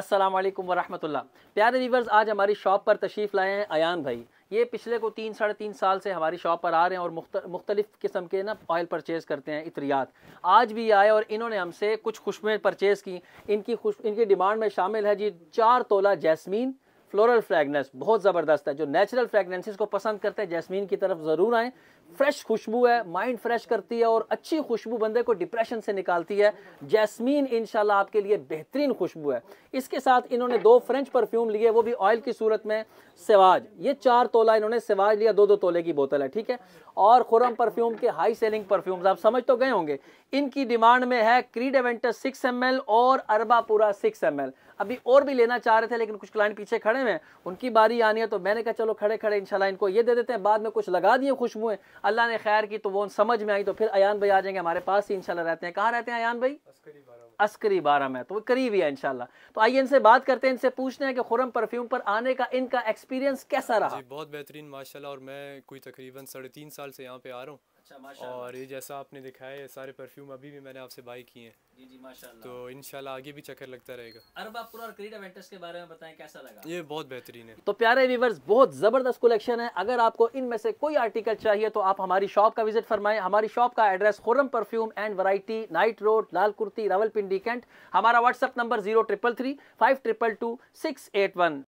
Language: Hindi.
अस्सलाम वालेकुम वरहमतुल्लाह प्यारे वीवर्स आज हमारी शॉप पर तशरीफ़ लाए हैं अयान भाई ये पिछले को तीन साढ़े तीन साल से हमारी शॉप पर आ रहे हैं और मुख्तलिफ़ किस्म के ना ऑयल परचेज़ करते हैं इतरियात आज भी आए और इन्होंने हमसे कुछ खुशबें परचेज़ की इनकी खुश इनकी डिमांड में शामिल है जी चार तोला जैस्मीन फ्लोरल फ्रेगनेंस बहुत ज़बरदस्त है जो नेचुरल फ्रेगनेंसेस को पसंद करते हैं जैस्मीन की तरफ ज़रूर आएँ फ्रेश खुशबू है माइंड फ्रेश करती है और अच्छी खुशबू बंदे को डिप्रेशन से निकालती है जैस्मीन इंशाल्लाह आपके लिए बेहतरीन खुशबू है इसके साथ इन्होंने दो फ्रेंच परफ्यूम लिए वो भी ऑयल की सूरत में सेवाज ये चार तोला इन्होंने सेवाज लिया दो दो तोले की बोतल है ठीक है और खुरम परफ्यूम के हाई सेलिंग परफ्यूम्स आप समझ तो गए होंगे इनकी डिमांड में है क्रीड एवेंटस सिक्स एम और अरबापुरा सिक्स एम अभी और भी लेना चाह रहे थे लेकिन कुछ क्लाइंट पीछे खड़े खड़े हैं उनकी बारी आनी है तो मैंने कहा चलो खड़े खड़े इंशाल्लाह इनको ये दे देते हैं बाद में कुछ लगा दिए खुशबुएं अल्लाह ने खैर की तो वो समझ में आई तो फिर अयान भाई आ जाएंगे हमारे पास ही इनशाला रहते हैं कहाँ रहते हैं अयान भाई अस्करी बारह में तो वो करीब ही है इनशाला तो आइए इनसे बात करते हैं इनसे पूछते हैं कि खुरम परफ्यूम पर आने का इनका एक्सपीरियंस कैसा रहा जी बहुत बेहतरीन माशाल्लाह और मैं कोई तकरीबन साढ़े तीन साल से यहाँ पे आ रहा हूँ अच्छा और ये जैसा आपने दिखाया है सारे परफ्यूम अभी भी मैंने आपसे बाई किए हैं जी जी माशाल्लाह तो इंशाल्लाह आगे भी चक्कर लगता रहेगा अरबापुर और क्रीड एवेंटर्स के बारे में बताएं कैसा लगा ये बहुत बेहतरीन है तो प्यारे व्यूवर्स बहुत ज़बरदस्त कलेक्शन है अगर आपको इनमें से कोई आर्टिकल चाहिए तो आप हमारी शॉप का विजिट फरमाएं हमारी शॉप का address Khurram perfume and variety night road Lal Kurti Rawalpindi cantt हमारा WhatsApp number zero triple three five triple two six eight one